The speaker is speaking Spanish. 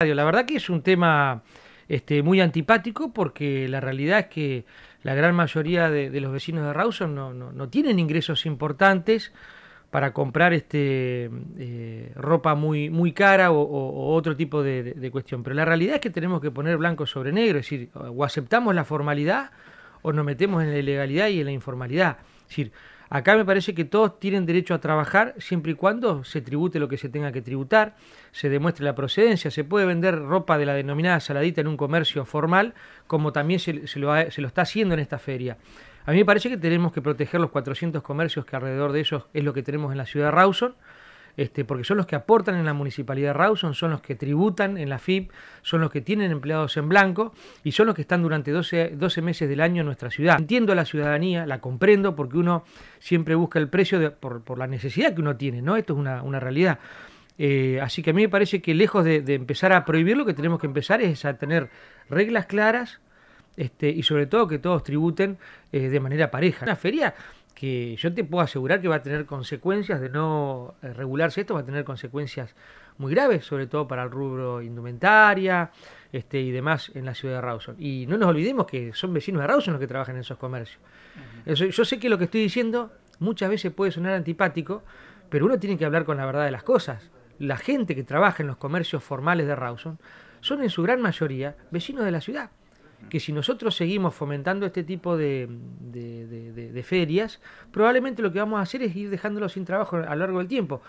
La verdad que es un tema este, muy antipático porque la realidad es que la gran mayoría de, los vecinos de Rawson no, tienen ingresos importantes para comprar este, eh, ropa muy, muy cara o, otro tipo de, cuestión. Pero la realidad es que tenemos que poner blanco sobre negro, es decir, o aceptamos la formalidad o nos metemos en la ilegalidad y en la informalidad decir, acá me parece que todos tienen derecho a trabajar siempre y cuando se tribute lo que se tenga que tributar, se demuestre la procedencia, se puede vender ropa de la denominada saladita en un comercio formal, como también se, lo, se lo está haciendo en esta feria. A mí me parece que tenemos que proteger los 400 comercios que alrededor de ellos es lo que tenemos en la ciudad de Rawson este, porque son los que aportan en la municipalidad de Rawson, son los que tributan en la FIP, son los que tienen empleados en blanco y son los que están durante 12, meses del año en nuestra ciudad. Entiendo a la ciudadanía, la comprendo, porque uno siempre busca el precio por, la necesidad que uno tiene, ¿no? Esto es una, realidad. Eh, así que a mí me parece que lejos de, de empezar a prohibir, lo que tenemos que empezar es a tener reglas claras, este, y sobre todo que todos tributen eh, de manera pareja. Una feria que yo te puedo asegurar que va a tener consecuencias de no eh, regularse esto, va a tener consecuencias muy graves, sobre todo para el rubro indumentaria este, y demás en la ciudad de Rawson. Y no nos olvidemos que son vecinos de Rawson los que trabajan en esos comercios. Yo sé que lo que estoy diciendo muchas veces puede sonar antipático, pero uno tiene que hablar con la verdad de las cosas. La gente que trabaja en los comercios formales de Rawson son en su gran mayoría vecinos de la ciudad que si nosotros seguimos fomentando este tipo de, ferias, probablemente lo que vamos a hacer es ir dejándolos sin trabajo a lo largo del tiempo.